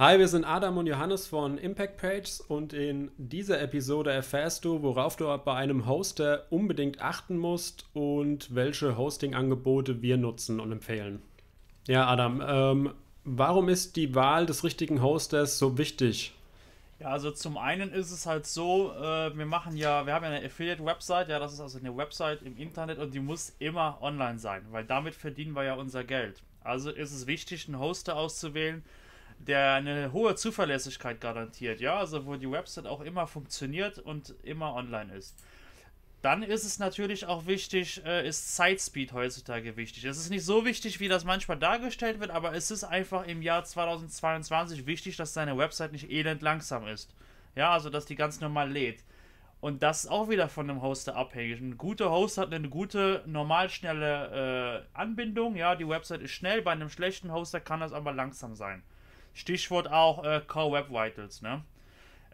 Hi, wir sind Adam und Johannes von Impact Pages und in dieser Episode erfährst du, worauf du bei einem Hoster unbedingt achten musst und welche Hosting-Angebote wir nutzen und empfehlen. Ja, Adam, ähm, warum ist die Wahl des richtigen Hosters so wichtig? Ja, also zum einen ist es halt so, äh, wir machen ja, wir haben ja eine Affiliate-Website, ja, das ist also eine Website im Internet und die muss immer online sein, weil damit verdienen wir ja unser Geld. Also ist es wichtig, einen Hoster auszuwählen, der eine hohe Zuverlässigkeit garantiert, ja, also wo die Website auch immer funktioniert und immer online ist. Dann ist es natürlich auch wichtig, äh, ist Sidespeed heutzutage wichtig. Es ist nicht so wichtig, wie das manchmal dargestellt wird, aber es ist einfach im Jahr 2022 wichtig, dass deine Website nicht elend langsam ist. Ja, also dass die ganz normal lädt. Und das ist auch wieder von dem Hoster abhängig. Ein guter Host hat eine gute, normal schnelle äh, Anbindung. Ja, die Website ist schnell. Bei einem schlechten Hoster kann das aber langsam sein. Stichwort auch äh, Core Web Vitals. Ne?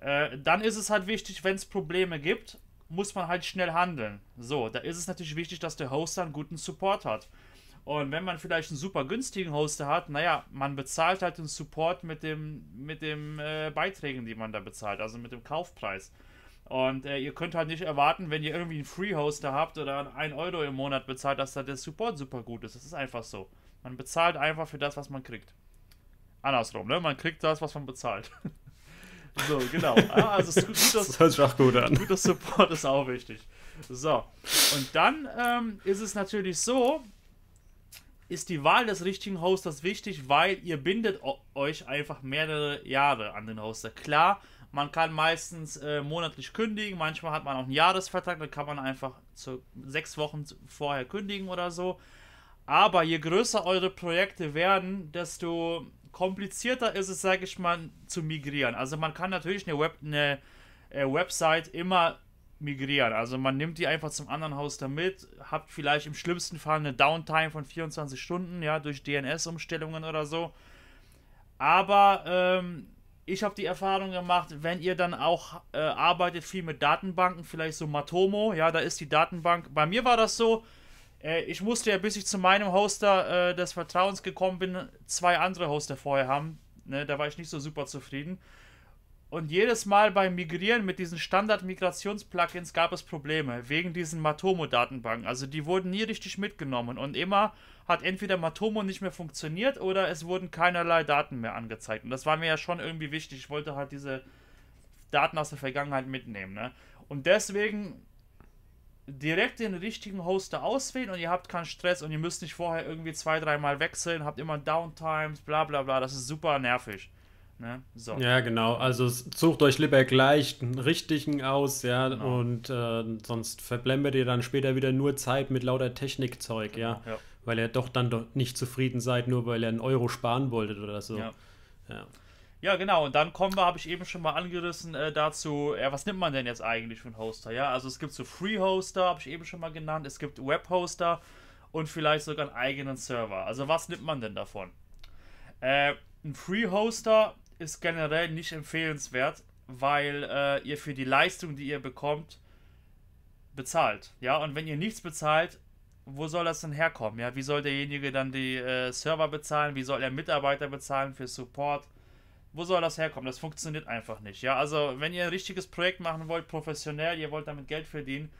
Äh, dann ist es halt wichtig, wenn es Probleme gibt, muss man halt schnell handeln. So, da ist es natürlich wichtig, dass der Hoster einen guten Support hat. Und wenn man vielleicht einen super günstigen Hoster hat, naja, man bezahlt halt den Support mit dem mit dem äh, Beiträgen, die man da bezahlt, also mit dem Kaufpreis. Und äh, ihr könnt halt nicht erwarten, wenn ihr irgendwie einen Free-Hoster habt oder einen Euro im Monat bezahlt, dass da der Support super gut ist. Das ist einfach so. Man bezahlt einfach für das, was man kriegt andersrum, ne? Man kriegt das, was man bezahlt. so, genau. also es gut, das gut an. Guter Support ist auch wichtig. So, und dann ähm, ist es natürlich so, ist die Wahl des richtigen Hosters wichtig, weil ihr bindet euch einfach mehrere Jahre an den Hoster. Klar, man kann meistens äh, monatlich kündigen, manchmal hat man auch einen Jahresvertrag, dann kann man einfach zu sechs Wochen vorher kündigen oder so. Aber je größer eure Projekte werden, desto komplizierter ist es, sage ich mal, zu migrieren. Also man kann natürlich eine, Web, eine äh, Website immer migrieren. Also man nimmt die einfach zum anderen Haus damit, habt vielleicht im schlimmsten Fall eine Downtime von 24 Stunden, ja, durch DNS-Umstellungen oder so. Aber ähm, ich habe die Erfahrung gemacht, wenn ihr dann auch äh, arbeitet viel mit Datenbanken, vielleicht so Matomo, ja, da ist die Datenbank. Bei mir war das so, äh, ich musste ja, bis ich zu meinem Hoster äh, des Vertrauens gekommen bin, zwei andere Hoster vorher haben. Ne, da war ich nicht so super zufrieden. Und jedes Mal beim Migrieren mit diesen Standard-Migrations-Plugins gab es Probleme, wegen diesen Matomo-Datenbanken. Also die wurden nie richtig mitgenommen. Und immer hat entweder Matomo nicht mehr funktioniert oder es wurden keinerlei Daten mehr angezeigt. Und das war mir ja schon irgendwie wichtig. Ich wollte halt diese Daten aus der Vergangenheit mitnehmen. Ne? Und deswegen direkt den richtigen Hoster auswählen und ihr habt keinen Stress und ihr müsst nicht vorher irgendwie zwei, dreimal wechseln, habt immer Downtimes, bla bla bla, das ist super nervig. Ne? So. Ja, genau. Also sucht euch lieber gleich einen richtigen aus, ja, genau. und äh, sonst verblembert ihr dann später wieder nur Zeit mit lauter Technikzeug, genau, ja? ja? Weil ihr doch dann doch nicht zufrieden seid, nur weil ihr einen Euro sparen wolltet oder so. ja. ja. Ja, genau. Und dann kommen wir, habe ich eben schon mal angerissen, äh, dazu, ja, was nimmt man denn jetzt eigentlich für einen Hoster? Ja, also es gibt so Free-Hoster, habe ich eben schon mal genannt. Es gibt Web-Hoster und vielleicht sogar einen eigenen Server. Also was nimmt man denn davon? Äh, ein Free-Hoster ist generell nicht empfehlenswert, weil äh, ihr für die Leistung, die ihr bekommt, bezahlt. Ja, und wenn ihr nichts bezahlt, wo soll das denn herkommen? Ja, wie soll derjenige dann die äh, Server bezahlen? Wie soll er Mitarbeiter bezahlen für Support? wo soll das herkommen? Das funktioniert einfach nicht. Ja, also wenn ihr ein richtiges Projekt machen wollt, professionell, ihr wollt damit Geld verdienen,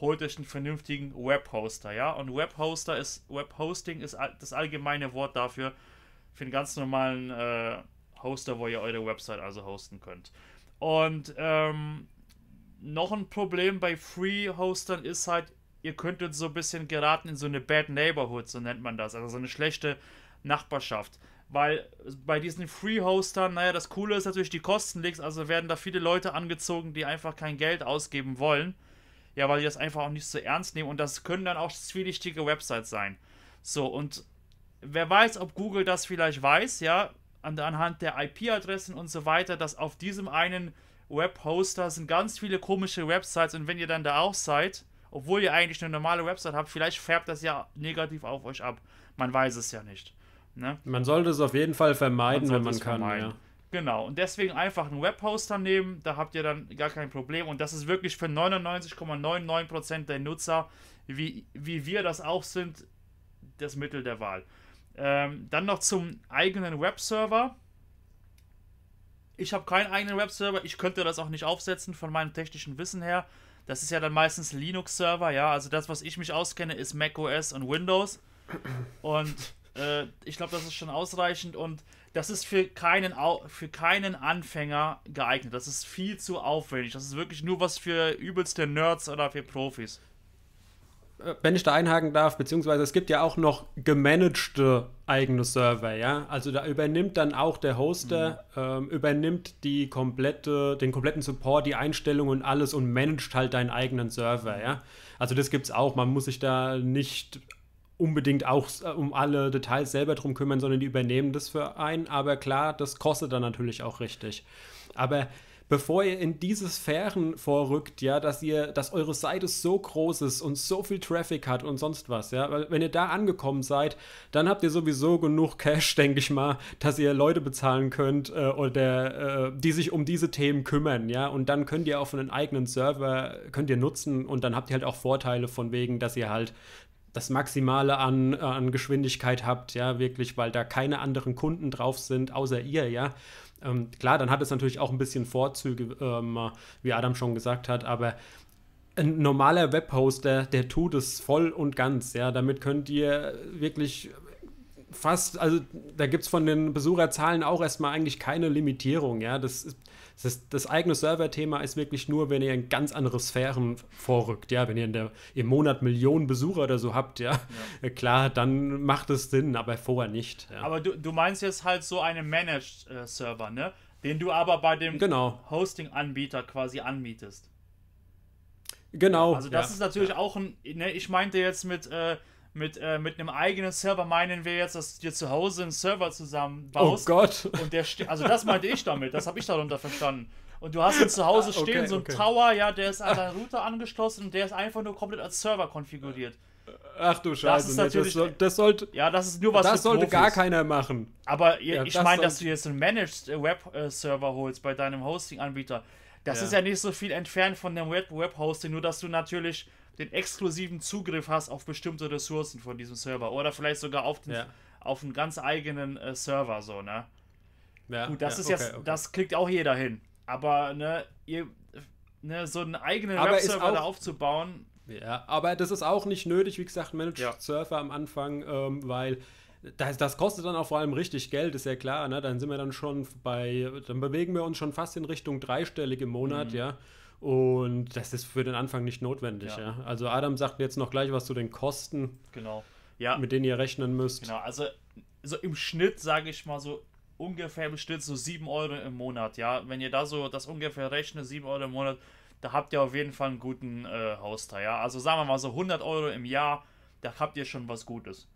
holt euch einen vernünftigen Webhoster. Ja, und Webhoster ist Webhosting ist das allgemeine Wort dafür für einen ganz normalen äh, Hoster, wo ihr eure Website also hosten könnt. Und ähm, noch ein Problem bei Free-Hostern ist halt, ihr könntet so ein bisschen geraten in so eine Bad Neighborhood, so nennt man das, also so eine schlechte Nachbarschaft weil bei diesen Free-Hostern, naja, das Coole ist natürlich, die Kosten legst, also werden da viele Leute angezogen, die einfach kein Geld ausgeben wollen. Ja, weil die das einfach auch nicht so ernst nehmen und das können dann auch zwielichtige Websites sein. So, und wer weiß, ob Google das vielleicht weiß, ja, anhand der IP-Adressen und so weiter, dass auf diesem einen Web-Hoster sind ganz viele komische Websites und wenn ihr dann da auch seid, obwohl ihr eigentlich eine normale Website habt, vielleicht färbt das ja negativ auf euch ab. Man weiß es ja nicht. Ne? Man sollte es auf jeden Fall vermeiden, man wenn man kann. Ja. Genau, und deswegen einfach einen Webhoster nehmen, da habt ihr dann gar kein Problem. Und das ist wirklich für 99,99% ,99 der Nutzer, wie, wie wir das auch sind, das Mittel der Wahl. Ähm, dann noch zum eigenen Webserver. Ich habe keinen eigenen Webserver, ich könnte das auch nicht aufsetzen von meinem technischen Wissen her. Das ist ja dann meistens Linux-Server, ja. Also das, was ich mich auskenne, ist macOS und Windows. Und äh, ich glaube, das ist schon ausreichend und das ist für keinen, Au für keinen Anfänger geeignet. Das ist viel zu aufwendig. Das ist wirklich nur was für übelste Nerds oder für Profis. Äh, wenn ich da einhaken darf, beziehungsweise es gibt ja auch noch gemanagte eigene Server, ja. Also da übernimmt dann auch der Hoster, mhm. ähm, übernimmt die komplette, den kompletten Support, die Einstellungen und alles und managt halt deinen eigenen Server, ja. Also das gibt's auch. Man muss sich da nicht unbedingt auch äh, um alle Details selber drum kümmern, sondern die übernehmen das für einen. Aber klar, das kostet dann natürlich auch richtig. Aber bevor ihr in diese Sphären vorrückt, ja, dass ihr, dass eure Seite so groß ist und so viel Traffic hat und sonst was, ja, weil wenn ihr da angekommen seid, dann habt ihr sowieso genug Cash, denke ich mal, dass ihr Leute bezahlen könnt äh, oder äh, die sich um diese Themen kümmern, ja, und dann könnt ihr auch von einen eigenen Server könnt ihr nutzen und dann habt ihr halt auch Vorteile von wegen, dass ihr halt das Maximale an, an Geschwindigkeit habt, ja, wirklich, weil da keine anderen Kunden drauf sind, außer ihr, ja. Ähm, klar, dann hat es natürlich auch ein bisschen Vorzüge, ähm, wie Adam schon gesagt hat, aber ein normaler Webhoster, der tut es voll und ganz, ja. Damit könnt ihr wirklich fast, also da gibt es von den Besucherzahlen auch erstmal eigentlich keine Limitierung, ja. Das ist, das, das eigene Server-Thema ist wirklich nur, wenn ihr in ganz andere Sphären vorrückt, ja, wenn ihr der, im Monat Millionen Besucher oder so habt, ja, ja. klar, dann macht es Sinn, aber vorher nicht. Ja. Aber du, du meinst jetzt halt so einen Managed-Server, äh, ne? Den du aber bei dem genau. Hosting-Anbieter quasi anmietest. Genau. Also das ja, ist natürlich ja. auch ein, ne, ich meinte jetzt mit äh, mit, äh, mit einem eigenen Server meinen wir jetzt, dass du dir zu Hause einen Server oh zusammenbaust. Oh Gott. Und der also das meinte ich damit, das habe ich darunter verstanden. Und du hast ihn zu Hause ah, stehen, okay, so ein okay. Tower, ja, der ist an deinen Router angeschlossen und der ist einfach nur komplett als Server konfiguriert. Ach du Scheiße, das, ist natürlich, das, das sollte. Ja, das ist nur was. Das sollte Profis. gar keiner machen. Aber ja, ich das meine, dass du jetzt einen Managed äh, Web-Server äh, holst bei deinem Hosting-Anbieter. Das ja. ist ja nicht so viel entfernt von dem Web-Hosting, nur dass du natürlich den exklusiven Zugriff hast auf bestimmte Ressourcen von diesem Server oder vielleicht sogar auf, den, ja. auf einen ganz eigenen äh, Server, so, ne? Ja, Gut, das ja, ist okay, jetzt, okay. das kriegt auch jeder hin. Aber, ne, ihr, ne so einen eigenen Webserver da aufzubauen. Ja, aber das ist auch nicht nötig, wie gesagt, Managed Server am Anfang, ähm, weil das, das, kostet dann auch vor allem richtig Geld, ist ja klar. Ne? Dann sind wir dann schon bei, dann bewegen wir uns schon fast in Richtung dreistellig im Monat, mhm. ja. Und das ist für den Anfang nicht notwendig. Ja. ja. Also Adam sagt jetzt noch gleich was zu den Kosten, genau. ja. mit denen ihr rechnen müsst. Genau, also so im Schnitt sage ich mal so ungefähr im Schnitt so 7 Euro im Monat. Ja, wenn ihr da so das ungefähr rechnet, 7 Euro im Monat, da habt ihr auf jeden Fall einen guten äh, Hausteil. Ja, also sagen wir mal so 100 Euro im Jahr, da habt ihr schon was Gutes.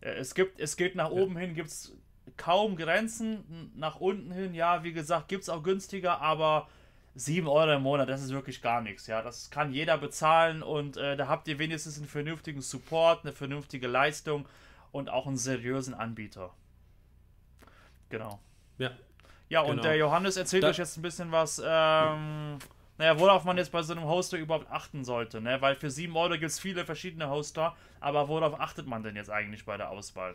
Äh, es gibt, es geht nach oben ja. hin, gibt es kaum Grenzen, nach unten hin, ja, wie gesagt, gibt es auch günstiger, aber 7 Euro im Monat, das ist wirklich gar nichts. Ja, das kann jeder bezahlen und äh, da habt ihr wenigstens einen vernünftigen Support, eine vernünftige Leistung und auch einen seriösen Anbieter. Genau. Ja. Ja, genau. und der Johannes erzählt da euch jetzt ein bisschen was. Ähm, naja, worauf man jetzt bei so einem Hoster überhaupt achten sollte, ne? Weil für 7 Euro gibt es viele verschiedene Hoster, aber worauf achtet man denn jetzt eigentlich bei der Auswahl?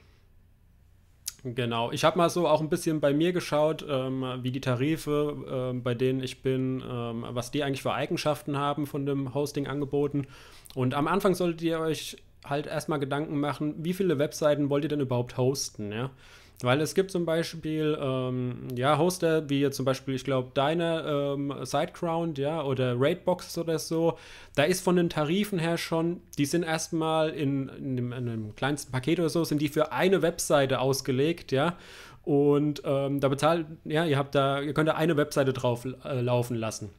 Genau, ich habe mal so auch ein bisschen bei mir geschaut, ähm, wie die Tarife, äh, bei denen ich bin, ähm, was die eigentlich für Eigenschaften haben von dem Hosting angeboten. Und am Anfang solltet ihr euch halt erstmal Gedanken machen, wie viele Webseiten wollt ihr denn überhaupt hosten, ja? Weil es gibt zum Beispiel, ähm, ja, Hoster, wie zum Beispiel, ich glaube, deine ähm, SideCrown, ja, oder Raidbox oder so, da ist von den Tarifen her schon, die sind erstmal in, in, in einem kleinsten Paket oder so, sind die für eine Webseite ausgelegt, ja. Und ähm, da bezahlt, ja, ihr habt da, ihr könnt da eine Webseite drauf äh, laufen lassen.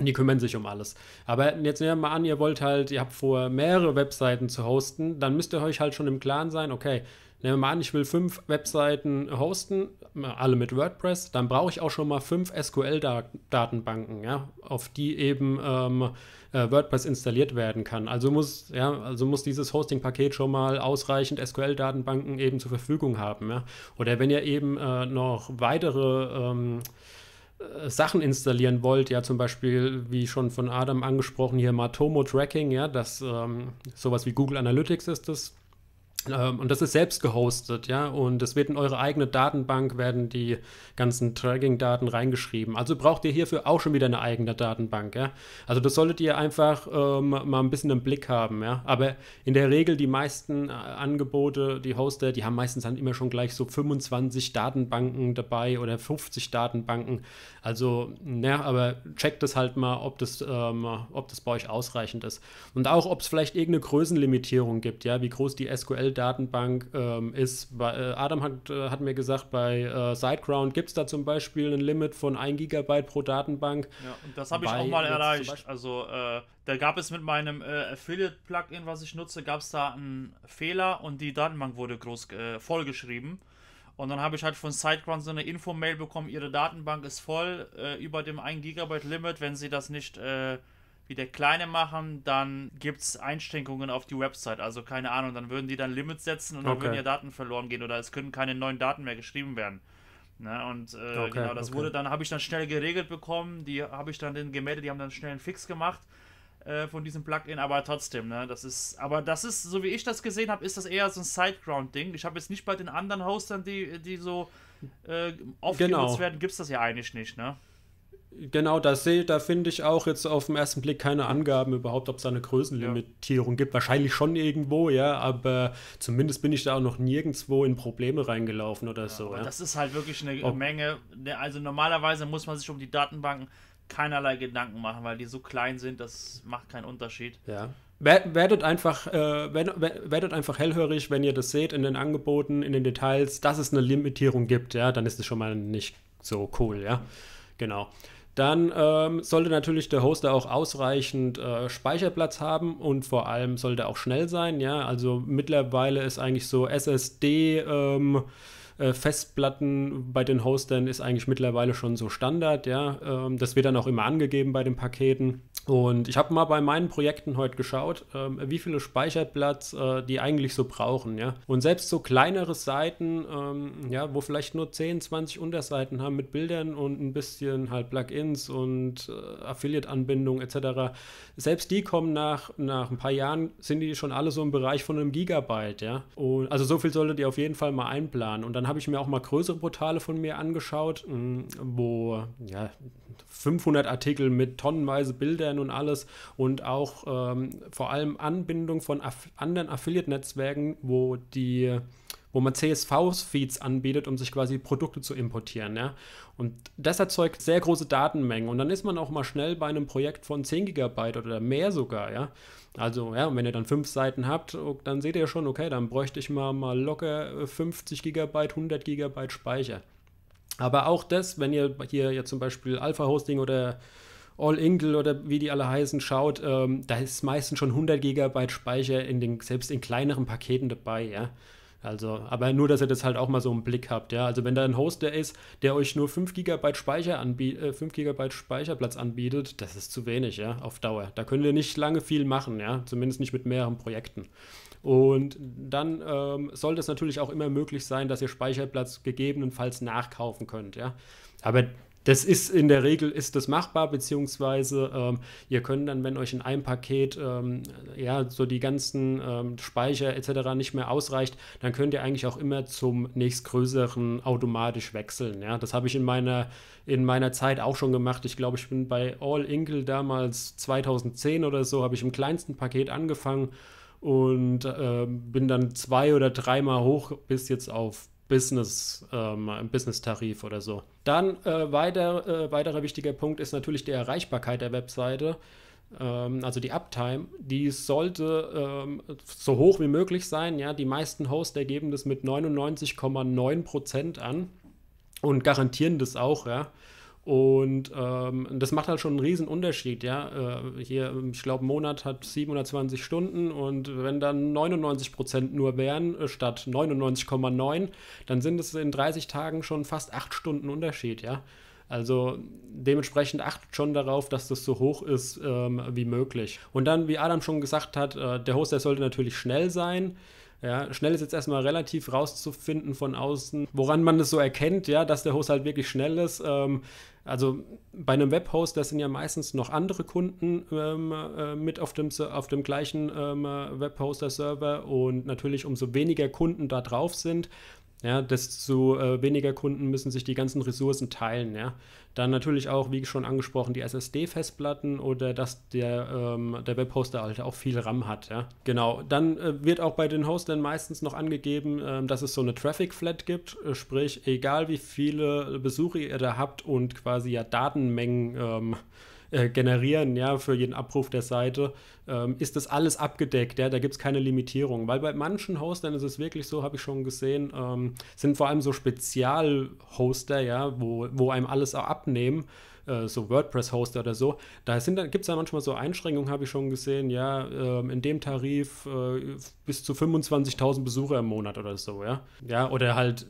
Und die kümmern sich um alles. Aber jetzt nehmen wir mal an, ihr wollt halt, ihr habt vor, mehrere Webseiten zu hosten, dann müsst ihr euch halt schon im Klaren sein, okay, Nehmen wir mal an, ich will fünf Webseiten hosten, alle mit WordPress, dann brauche ich auch schon mal fünf SQL-Datenbanken, ja, auf die eben ähm, äh, WordPress installiert werden kann. Also muss, ja, also muss dieses Hosting-Paket schon mal ausreichend SQL-Datenbanken eben zur Verfügung haben. Ja. Oder wenn ihr eben äh, noch weitere ähm, äh, Sachen installieren wollt, ja zum Beispiel, wie schon von Adam angesprochen, hier Matomo Tracking, ja, das ähm, sowas wie Google Analytics ist das, ähm, und das ist selbst gehostet, ja. Und es wird in eure eigene Datenbank, werden die ganzen Tracking-Daten reingeschrieben. Also braucht ihr hierfür auch schon wieder eine eigene Datenbank, ja. Also das solltet ihr einfach ähm, mal ein bisschen im Blick haben, ja. Aber in der Regel, die meisten äh, Angebote, die Hoster, die haben meistens dann immer schon gleich so 25 Datenbanken dabei oder 50 Datenbanken. Also, ne, aber checkt das halt mal, ob das, ähm, ob das bei euch ausreichend ist. Und auch, ob es vielleicht irgendeine Größenlimitierung gibt, ja, wie groß die SQL Datenbank ähm, ist. Bei, äh, Adam hat, äh, hat mir gesagt, bei äh, SiteGround gibt es da zum Beispiel ein Limit von 1 Gigabyte pro Datenbank. Ja, und das habe ich auch mal erreicht. Also äh, da gab es mit meinem äh, Affiliate-Plugin, was ich nutze, gab es da einen Fehler und die Datenbank wurde groß äh, vollgeschrieben. Und dann habe ich halt von SiteGround so eine Info-Mail bekommen, ihre Datenbank ist voll über dem 1 Gigabyte Limit, wenn sie das nicht wie der Kleine machen, dann gibt es Einschränkungen auf die Website. Also keine Ahnung, dann würden die dann Limits setzen und okay. dann würden ja Daten verloren gehen oder es können keine neuen Daten mehr geschrieben werden. Ne, und äh, genau, okay, genau, das okay. wurde dann, habe ich dann schnell geregelt bekommen, die habe ich dann den gemeldet, die haben dann schnell einen Fix gemacht äh, von diesem Plugin, aber trotzdem, ne, das ist, aber das ist, so wie ich das gesehen habe, ist das eher so ein Sideground-Ding. Ich habe jetzt nicht bei den anderen Hostern, die, die so äh, oft genau. genutzt werden, gibt es das ja eigentlich nicht, ne? Genau, da, seh, da finde ich auch jetzt auf den ersten Blick keine Angaben überhaupt, ob es da eine Größenlimitierung ja. gibt. Wahrscheinlich schon irgendwo, ja, aber zumindest bin ich da auch noch nirgendwo in Probleme reingelaufen oder ja, so. Ja. Das ist halt wirklich eine ob Menge. Ne, also normalerweise muss man sich um die Datenbanken keinerlei Gedanken machen, weil die so klein sind, das macht keinen Unterschied. Ja. Werdet einfach, äh, werdet einfach hellhörig, wenn ihr das seht in den Angeboten, in den Details, dass es eine Limitierung gibt, ja, dann ist es schon mal nicht so cool, ja. Genau. Dann ähm, sollte natürlich der Hoster auch ausreichend äh, Speicherplatz haben und vor allem sollte auch schnell sein. Ja, also mittlerweile ist eigentlich so SSD. Ähm, äh, Festplatten bei den Hostern ist eigentlich mittlerweile schon so Standard, ja. Ähm, das wird dann auch immer angegeben bei den Paketen. Und ich habe mal bei meinen Projekten heute geschaut, ähm, wie viele Speicherplatz äh, die eigentlich so brauchen. Ja? Und selbst so kleinere Seiten, ähm, ja, wo vielleicht nur 10, 20 Unterseiten haben mit Bildern und ein bisschen halt Plugins und äh, Affiliate-Anbindung etc., selbst die kommen nach, nach ein paar Jahren, sind die schon alle so im Bereich von einem Gigabyte. Ja? Und, also so viel solltet ihr auf jeden Fall mal einplanen. Und dann habe ich mir auch mal größere Portale von mir angeschaut, mh, mm, wo, ja, 500 Artikel mit tonnenweise Bildern und alles und auch ähm, vor allem Anbindung von Aff anderen Affiliate-Netzwerken, wo die wo man CSV-Feeds anbietet, um sich quasi Produkte zu importieren. Ja? Und das erzeugt sehr große Datenmengen. Und dann ist man auch mal schnell bei einem Projekt von 10 Gigabyte oder mehr sogar. Ja? Also, ja, und wenn ihr dann fünf Seiten habt, oh, dann seht ihr schon, okay, dann bräuchte ich mal, mal locker 50 äh, Gigabyte, 100 Gigabyte Speicher. Aber auch das, wenn ihr hier ja zum Beispiel Alpha Hosting oder All Ingle oder wie die alle heißen schaut, ähm, da ist meistens schon 100 Gigabyte Speicher in den, selbst in kleineren Paketen dabei, ja. Also, aber nur, dass ihr das halt auch mal so im Blick habt, ja. Also, wenn da ein Hoster ist, der euch nur 5 GB Speicher anbietet, äh, 5 GB Speicherplatz anbietet, das ist zu wenig, ja, auf Dauer. Da könnt ihr nicht lange viel machen, ja, zumindest nicht mit mehreren Projekten. Und dann ähm, sollte es natürlich auch immer möglich sein, dass ihr Speicherplatz gegebenenfalls nachkaufen könnt. Ja? Aber das ist in der Regel ist das machbar, beziehungsweise ähm, ihr könnt dann, wenn euch in einem Paket ähm, ja so die ganzen ähm, Speicher etc. nicht mehr ausreicht, dann könnt ihr eigentlich auch immer zum nächstgrößeren automatisch wechseln. Ja, das habe ich in meiner in meiner Zeit auch schon gemacht. Ich glaube, ich bin bei All Inkle damals 2010 oder so habe ich im kleinsten Paket angefangen und äh, bin dann zwei oder dreimal hoch bis jetzt auf Business, ähm, Business-Tarif oder so. Dann äh, weiter, äh, weiterer wichtiger Punkt ist natürlich die Erreichbarkeit der Webseite, ähm, also die Uptime. Die sollte ähm, so hoch wie möglich sein. Ja? Die meisten Hoster geben das mit 99,9% an und garantieren das auch. Ja? Und ähm, das macht halt schon einen riesen Unterschied, ja. Äh, hier, ich glaube, ein Monat hat 720 Stunden und wenn dann 99 Prozent nur wären, äh, statt 99,9, dann sind es in 30 Tagen schon fast 8 Stunden Unterschied, ja. Also dementsprechend achtet schon darauf, dass das so hoch ist ähm, wie möglich. Und dann, wie Adam schon gesagt hat, äh, der Host, der sollte natürlich schnell sein. Ja, schnell ist jetzt erstmal relativ rauszufinden von außen, woran man es so erkennt, ja, dass der Host halt wirklich schnell ist. Ähm, also bei einem Webhost, das sind ja meistens noch andere Kunden ähm, äh, mit auf dem, auf dem gleichen ähm, Webhoster-Server und natürlich umso weniger Kunden da drauf sind, ja, desto äh, weniger Kunden müssen sich die ganzen Ressourcen teilen. Ja. Dann natürlich auch, wie schon angesprochen, die SSD-Festplatten oder dass der, ähm, der Webhoster halt auch viel RAM hat. Ja. Genau, dann äh, wird auch bei den Hostern meistens noch angegeben, äh, dass es so eine Traffic-Flat gibt, äh, sprich, egal wie viele Besuche ihr da habt und quasi ja Datenmengen. Ähm, äh, generieren, ja, für jeden Abruf der Seite, ähm, ist das alles abgedeckt, ja, da gibt es keine Limitierung. Weil bei manchen Hostern ist es wirklich so, habe ich schon gesehen, ähm, sind vor allem so Spezialhoster, ja, wo, wo einem alles auch abnehmen äh, so WordPress-Hoster oder so, da, gibt es da manchmal so Einschränkungen, habe ich schon gesehen, ja, ähm, in dem Tarif äh, bis zu 25.000 Besucher im Monat oder so, ja. Ja, oder halt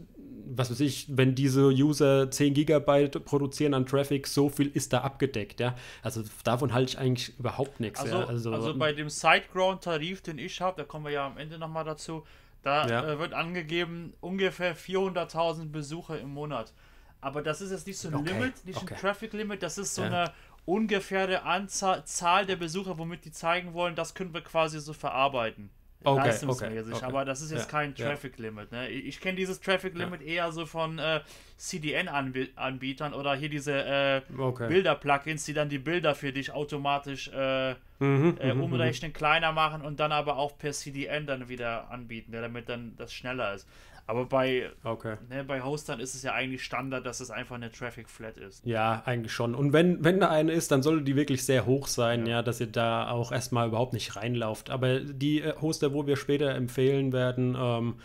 was weiß ich, wenn diese User 10 Gigabyte produzieren an Traffic, so viel ist da abgedeckt, ja. Also davon halte ich eigentlich überhaupt nichts. Also, ja. also, also ähm, bei dem Sideground-Tarif, den ich habe, da kommen wir ja am Ende nochmal dazu, da ja. äh, wird angegeben, ungefähr 400.000 Besucher im Monat. Aber das ist jetzt nicht so ein okay. Limit, nicht okay. ein Traffic-Limit, das ist so ja. eine ungefähre Anzahl Zahl der Besucher, womit die zeigen wollen, das können wir quasi so verarbeiten. Okay, leistungsmäßig. Okay, okay. Aber das ist jetzt ja, kein Traffic Limit. Ne? Ich kenne dieses Traffic Limit ja. eher so von äh, CDN-Anbietern oder hier diese äh, Bilder-Plugins, die dann die Bilder für dich automatisch äh, mhm, äh, mhm, mhm. umrechnen, mhm. kleiner machen und dann aber auch per CDN dann wieder anbieten, damit dann das schneller ist. Aber bei, okay. ne, bei Hostern ist es ja eigentlich Standard, dass es einfach eine Traffic Flat ist. Ja, eigentlich schon. Und wenn, wenn da eine ist, dann sollte die wirklich sehr hoch sein, ja, ja dass ihr da auch erstmal überhaupt nicht reinlauft. Aber die äh, Hoster, wo wir später empfehlen werden, ähm,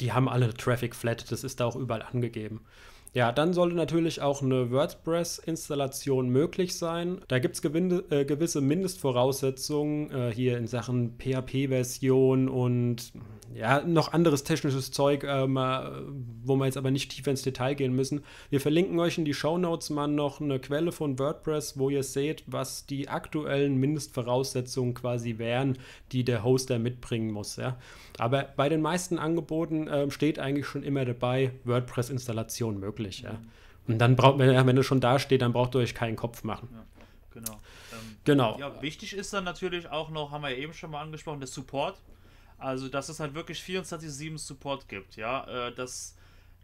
die haben alle Traffic Flat. Das ist da auch überall angegeben. Ja, dann sollte natürlich auch eine WordPress-Installation möglich sein. Da gibt es äh, gewisse Mindestvoraussetzungen äh, hier in Sachen PHP-Version und ja, noch anderes technisches Zeug, ähm, äh, wo wir jetzt aber nicht tiefer ins Detail gehen müssen. Wir verlinken euch in die Show Notes mal noch eine Quelle von WordPress, wo ihr seht, was die aktuellen Mindestvoraussetzungen quasi wären, die der Hoster mitbringen muss. Ja. Aber bei den meisten Angeboten äh, steht eigentlich schon immer dabei, WordPress-Installation möglich. Mhm. Ja. Und dann braucht, man, wenn es schon da steht, dann braucht ihr euch keinen Kopf machen. Ja, genau. Ähm, genau. Ja, wichtig ist dann natürlich auch noch, haben wir eben schon mal angesprochen, der Support also, dass es halt wirklich 24-7 Support gibt, ja. Äh, dass,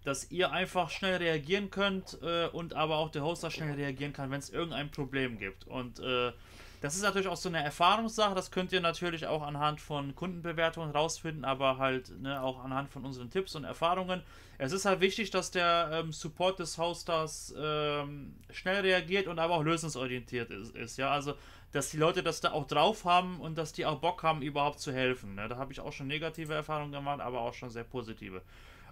dass ihr einfach schnell reagieren könnt äh, und aber auch der Hoster schnell reagieren kann, wenn es irgendein Problem gibt. Und äh, das ist natürlich auch so eine Erfahrungssache, das könnt ihr natürlich auch anhand von Kundenbewertungen rausfinden, aber halt ne, auch anhand von unseren Tipps und Erfahrungen. Es ist halt wichtig, dass der ähm, Support des Hosters ähm, schnell reagiert und aber auch lösungsorientiert ist, ist. Ja, also dass die Leute das da auch drauf haben und dass die auch Bock haben, überhaupt zu helfen. Ne? Da habe ich auch schon negative Erfahrungen gemacht, aber auch schon sehr positive.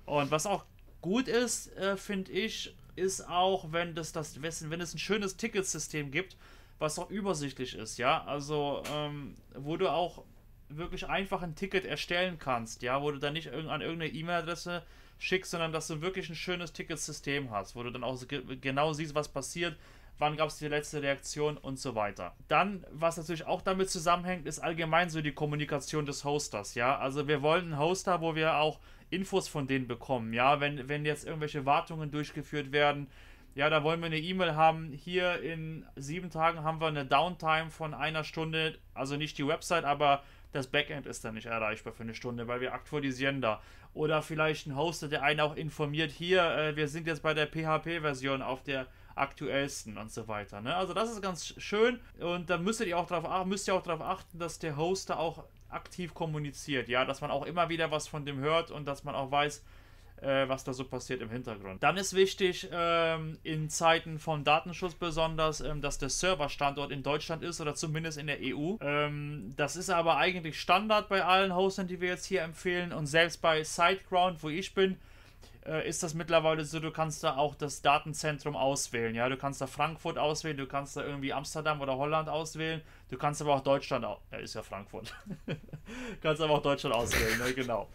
Und was auch gut ist, äh, finde ich, ist auch, wenn, das, das, wenn es ein schönes Ticketsystem gibt, was auch übersichtlich ist, ja. Also, ähm, wo du auch wirklich einfach ein Ticket erstellen kannst, ja, wo du dann nicht an irgendeine E-Mail-Adresse schickst, sondern dass du wirklich ein schönes Ticketsystem hast, wo du dann auch genau siehst, was passiert, wann gab es die letzte Reaktion und so weiter. Dann, was natürlich auch damit zusammenhängt, ist allgemein so die Kommunikation des Hosters, ja. Also wir wollen einen Hoster, wo wir auch Infos von denen bekommen, ja. Wenn, wenn jetzt irgendwelche Wartungen durchgeführt werden, ja, da wollen wir eine E-Mail haben. Hier in sieben Tagen haben wir eine Downtime von einer Stunde, also nicht die Website, aber das Backend ist dann nicht erreichbar für eine Stunde, weil wir aktualisieren da. Oder vielleicht ein Hoster, der einen auch informiert, hier, äh, wir sind jetzt bei der PHP-Version auf der aktuellsten und so weiter. Ne? Also das ist ganz schön und da müsstet ihr auch darauf müsst ihr auch darauf achten, dass der Hoster auch aktiv kommuniziert, ja, dass man auch immer wieder was von dem hört und dass man auch weiß, äh, was da so passiert im Hintergrund. Dann ist wichtig, ähm, in Zeiten von Datenschutz besonders, ähm, dass der Serverstandort in Deutschland ist oder zumindest in der EU. Ähm, das ist aber eigentlich Standard bei allen Hostern, die wir jetzt hier empfehlen und selbst bei SiteGround, wo ich bin, äh, ist das mittlerweile so, du kannst da auch das Datenzentrum auswählen. Ja, du kannst da Frankfurt auswählen, du kannst da irgendwie Amsterdam oder Holland auswählen, du kannst aber auch Deutschland, auswählen. ja, ist ja Frankfurt, du kannst aber auch Deutschland auswählen, ne? genau.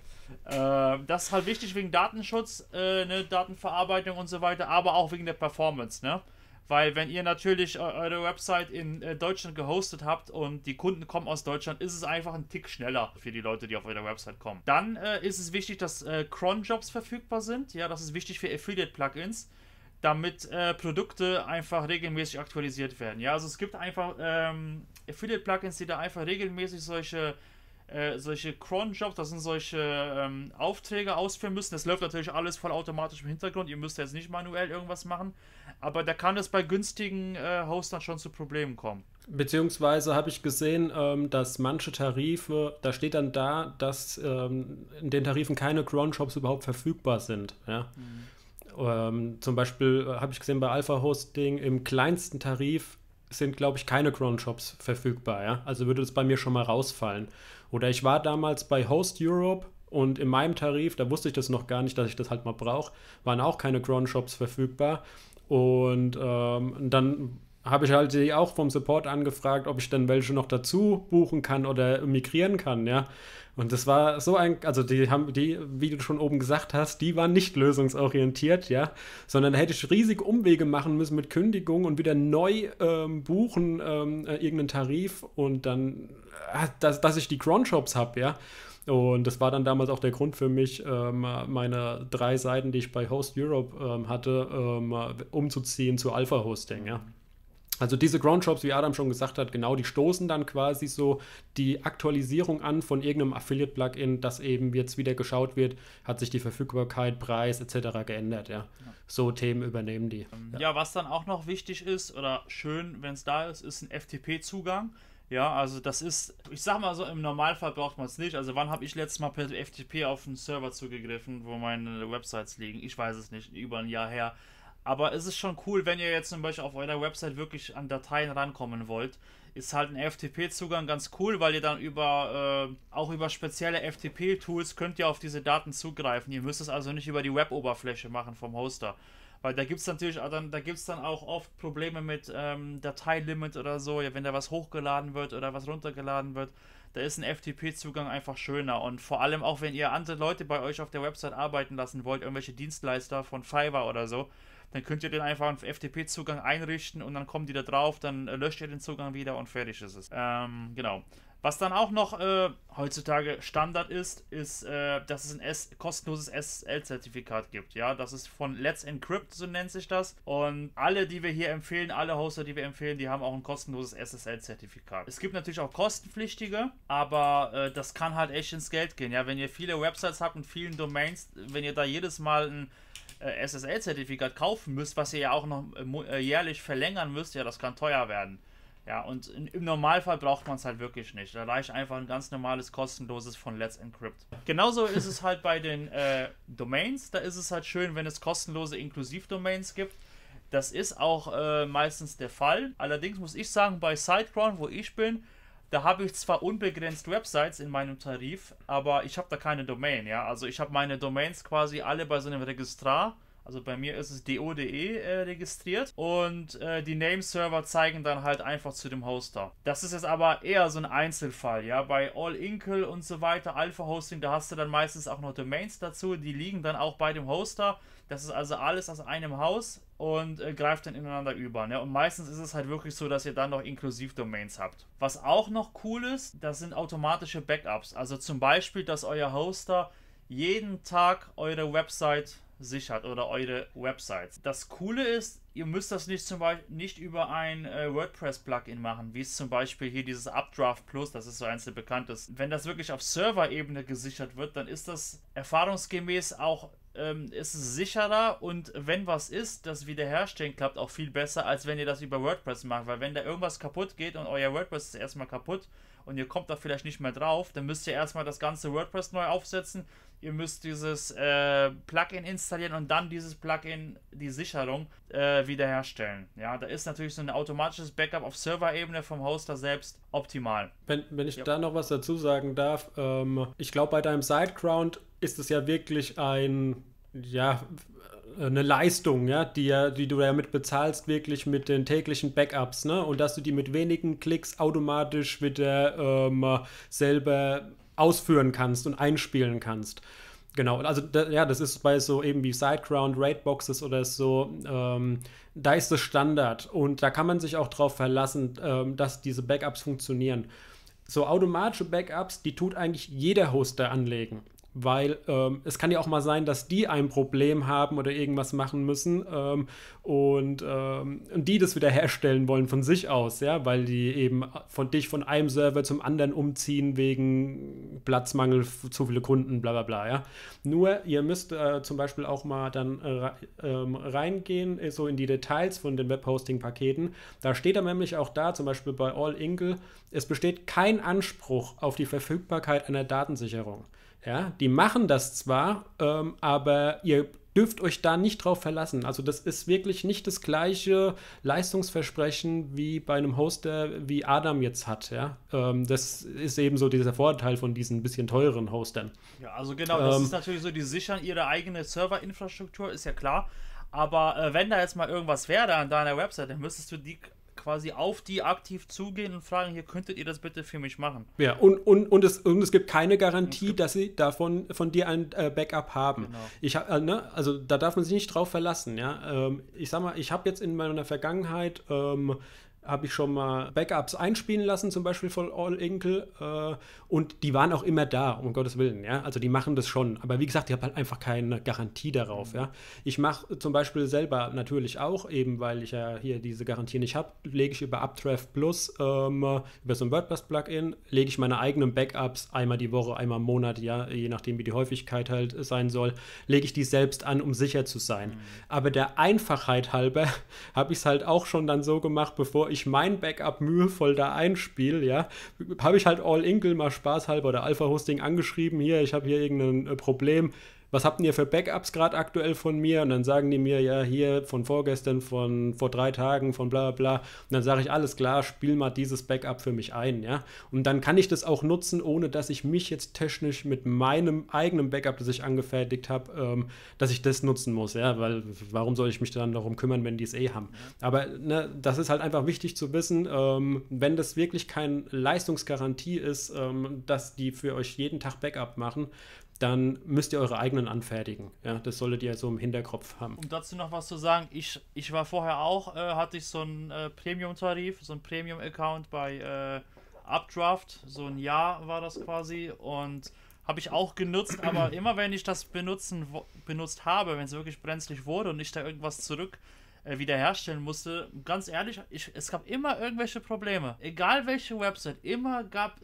Äh, das ist halt wichtig wegen Datenschutz, äh, ne? Datenverarbeitung und so weiter, aber auch wegen der Performance. Ne? Weil wenn ihr natürlich eure Website in äh, Deutschland gehostet habt und die Kunden kommen aus Deutschland, ist es einfach ein Tick schneller für die Leute, die auf eure Website kommen. Dann äh, ist es wichtig, dass äh, Cronjobs verfügbar sind. Ja, das ist wichtig für Affiliate-Plugins, damit äh, Produkte einfach regelmäßig aktualisiert werden. Ja, also es gibt einfach ähm, Affiliate-Plugins, die da einfach regelmäßig solche äh, solche Cron-Jobs, das sind solche ähm, Aufträge ausführen müssen. Das läuft natürlich alles voll automatisch im Hintergrund. Ihr müsst jetzt nicht manuell irgendwas machen. Aber da kann es bei günstigen äh, Hostern schon zu Problemen kommen. Beziehungsweise habe ich gesehen, ähm, dass manche Tarife, da steht dann da, dass ähm, in den Tarifen keine Cron-Jobs überhaupt verfügbar sind. Ja? Mhm. Ähm, zum Beispiel äh, habe ich gesehen bei Alpha Hosting im kleinsten Tarif sind, glaube ich, keine Cron-Shops verfügbar. Ja? Also würde das bei mir schon mal rausfallen. Oder ich war damals bei Host Europe und in meinem Tarif, da wusste ich das noch gar nicht, dass ich das halt mal brauche, waren auch keine Cron Shops verfügbar. Und ähm, dann habe ich halt auch vom Support angefragt, ob ich dann welche noch dazu buchen kann oder migrieren kann, ja. Und das war so ein, also die haben, die, wie du schon oben gesagt hast, die waren nicht lösungsorientiert, ja, sondern da hätte ich riesig Umwege machen müssen mit Kündigung und wieder neu ähm, buchen ähm, äh, irgendeinen Tarif und dann, äh, dass, dass ich die Cronshops habe, ja. Und das war dann damals auch der Grund für mich, ähm, meine drei Seiten, die ich bei Host Europe ähm, hatte, ähm, umzuziehen zu Alpha Hosting, ja. Also diese Ground Shops, wie Adam schon gesagt hat, genau, die stoßen dann quasi so die Aktualisierung an von irgendeinem Affiliate-Plugin, dass eben jetzt wieder geschaut wird, hat sich die Verfügbarkeit, Preis etc. geändert, ja. ja. So Themen übernehmen die. Ja. Ähm, ja, was dann auch noch wichtig ist oder schön, wenn es da ist, ist ein FTP-Zugang. Ja, also das ist, ich sag mal so, im Normalfall braucht man es nicht. Also wann habe ich letztes Mal per FTP auf einen Server zugegriffen, wo meine Websites liegen? Ich weiß es nicht, über ein Jahr her. Aber es ist schon cool, wenn ihr jetzt zum Beispiel auf eurer Website wirklich an Dateien rankommen wollt. Ist halt ein FTP-Zugang ganz cool, weil ihr dann über äh, auch über spezielle FTP-Tools könnt ihr auf diese Daten zugreifen. Ihr müsst es also nicht über die Web-Oberfläche machen vom Hoster. Weil da gibt es natürlich ah, dann, da gibt's dann auch oft Probleme mit ähm, Dateilimit oder so, ja, wenn da was hochgeladen wird oder was runtergeladen wird. Da ist ein FTP-Zugang einfach schöner. Und vor allem auch, wenn ihr andere Leute bei euch auf der Website arbeiten lassen wollt, irgendwelche Dienstleister von Fiverr oder so, dann könnt ihr den einfach einen FTP-Zugang einrichten und dann kommen die da drauf, dann äh, löscht ihr den Zugang wieder und fertig ist es. Ähm, genau. Was dann auch noch äh, heutzutage Standard ist, ist, äh, dass es ein S kostenloses SSL-Zertifikat gibt. Ja, das ist von Let's Encrypt, so nennt sich das. Und alle, die wir hier empfehlen, alle Hoster, die wir empfehlen, die haben auch ein kostenloses SSL-Zertifikat. Es gibt natürlich auch kostenpflichtige, aber äh, das kann halt echt ins Geld gehen. Ja, wenn ihr viele Websites habt und vielen Domains, wenn ihr da jedes Mal ein äh, SSL-Zertifikat kaufen müsst, was ihr ja auch noch äh, äh, jährlich verlängern müsst, ja, das kann teuer werden. Ja, und im Normalfall braucht man es halt wirklich nicht. Da reicht einfach ein ganz normales kostenloses von Let's Encrypt. Genauso ist es halt bei den äh, Domains. Da ist es halt schön, wenn es kostenlose Inklusiv-Domains gibt. Das ist auch äh, meistens der Fall. Allerdings muss ich sagen, bei SiteGround, wo ich bin, da habe ich zwar unbegrenzt Websites in meinem Tarif, aber ich habe da keine Domain, ja. Also ich habe meine Domains quasi alle bei so einem Registrar also bei mir ist es do.de äh, registriert und äh, die Name-Server zeigen dann halt einfach zu dem Hoster. Das ist jetzt aber eher so ein Einzelfall, ja. Bei All Inkle und so weiter, Alpha Hosting, da hast du dann meistens auch noch Domains dazu, die liegen dann auch bei dem Hoster. Das ist also alles aus einem Haus und äh, greift dann ineinander über. Ne? Und meistens ist es halt wirklich so, dass ihr dann noch inklusiv Domains habt. Was auch noch cool ist, das sind automatische Backups. Also zum Beispiel, dass euer Hoster jeden Tag eure Website sichert oder eure Websites. Das Coole ist, ihr müsst das nicht, zum Beispiel, nicht über ein äh, WordPress-Plugin machen, wie es zum Beispiel hier dieses Updraft Plus, das ist so einzeln bekannt ist. Wenn das wirklich auf Server-Ebene gesichert wird, dann ist das erfahrungsgemäß auch ähm, ist es sicherer und wenn was ist, das Wiederherstellen klappt auch viel besser, als wenn ihr das über WordPress macht, weil wenn da irgendwas kaputt geht und euer WordPress ist erstmal kaputt und ihr kommt da vielleicht nicht mehr drauf, dann müsst ihr erstmal das ganze WordPress neu aufsetzen, ihr müsst dieses äh, Plugin installieren und dann dieses Plugin, die Sicherung, äh, wiederherstellen. Ja, da ist natürlich so ein automatisches Backup auf Server-Ebene vom Hoster selbst optimal. Wenn, wenn ich ja. da noch was dazu sagen darf, ähm, ich glaube, bei deinem Sideground ist es ja wirklich ein, ja, eine Leistung, ja, die, die du damit bezahlst, wirklich mit den täglichen Backups, ne? Und dass du die mit wenigen Klicks automatisch wieder ähm, selber ausführen kannst und einspielen kannst. Genau, also da, ja, das ist bei so eben wie Sideground, Raidboxes oder so, ähm, da ist das Standard und da kann man sich auch drauf verlassen, ähm, dass diese Backups funktionieren. So automatische Backups, die tut eigentlich jeder Hoster anlegen weil ähm, es kann ja auch mal sein, dass die ein Problem haben oder irgendwas machen müssen ähm, und, ähm, und die das wieder herstellen wollen von sich aus, ja, weil die eben von dich von einem Server zum anderen umziehen wegen Platzmangel, zu viele Kunden, bla bla bla, ja. Nur ihr müsst äh, zum Beispiel auch mal dann ähm, äh, reingehen, so in die Details von den Webhosting-Paketen. Da steht dann nämlich auch da, zum Beispiel bei All Inkle, es besteht kein Anspruch auf die Verfügbarkeit einer Datensicherung. Ja, die machen das zwar, ähm, aber ihr dürft euch da nicht drauf verlassen. Also das ist wirklich nicht das gleiche Leistungsversprechen wie bei einem Hoster, wie Adam jetzt hat. Ja? Ähm, das ist eben so dieser Vorteil von diesen bisschen teureren Hostern. Ja, also genau, das ähm, ist natürlich so, die sichern ihre eigene Serverinfrastruktur, ist ja klar. Aber äh, wenn da jetzt mal irgendwas wäre an deiner Website, dann müsstest du die quasi auf die aktiv zugehen und fragen, hier könntet ihr das bitte für mich machen. Ja, und, und, und, es, und es gibt keine Garantie, gibt dass sie davon von dir ein äh, Backup haben. Genau. Ich, äh, ne, also da darf man sich nicht drauf verlassen. Ja? Ähm, ich sag mal, ich habe jetzt in meiner Vergangenheit ähm, habe ich schon mal Backups einspielen lassen, zum Beispiel von All Inkel. Äh, und die waren auch immer da, um Gottes Willen. Ja? Also die machen das schon. Aber wie gesagt, ich habe halt einfach keine Garantie darauf. Ja? Ich mache zum Beispiel selber natürlich auch, eben weil ich ja hier diese Garantie nicht habe, lege ich über UpTref Plus, ähm, über so ein WordPress-Plugin, lege ich meine eigenen Backups einmal die Woche, einmal im Monat, ja, je nachdem, wie die Häufigkeit halt sein soll, lege ich die selbst an, um sicher zu sein. Mhm. Aber der Einfachheit halber habe ich es halt auch schon dann so gemacht, bevor ich ich mein Backup mühevoll da einspiele, ja, habe ich halt All Inkle mal Spaß halber oder Alpha Hosting angeschrieben, hier, ich habe hier irgendein äh, Problem, was habt ihr für Backups gerade aktuell von mir? Und dann sagen die mir, ja, hier von vorgestern, von vor drei Tagen, von bla bla. Und dann sage ich, alles klar, spiel mal dieses Backup für mich ein, ja. Und dann kann ich das auch nutzen, ohne dass ich mich jetzt technisch mit meinem eigenen Backup, das ich angefertigt habe, ähm, dass ich das nutzen muss, ja, weil warum soll ich mich dann darum kümmern, wenn die es eh haben? Aber ne, das ist halt einfach wichtig zu wissen, ähm, wenn das wirklich keine Leistungsgarantie ist, ähm, dass die für euch jeden Tag Backup machen, dann müsst ihr eure eigenen anfertigen. Ja, das solltet ihr so im Hinterkopf haben. Um dazu noch was zu sagen, ich, ich war vorher auch, äh, hatte ich so einen äh, Premium-Tarif, so einen Premium-Account bei äh, Updraft, so ein Jahr war das quasi und habe ich auch genutzt, aber immer wenn ich das benutzen, benutzt habe, wenn es wirklich brenzlig wurde und ich da irgendwas zurück äh, wiederherstellen musste, ganz ehrlich, ich, es gab immer irgendwelche Probleme. Egal welche Website, immer gab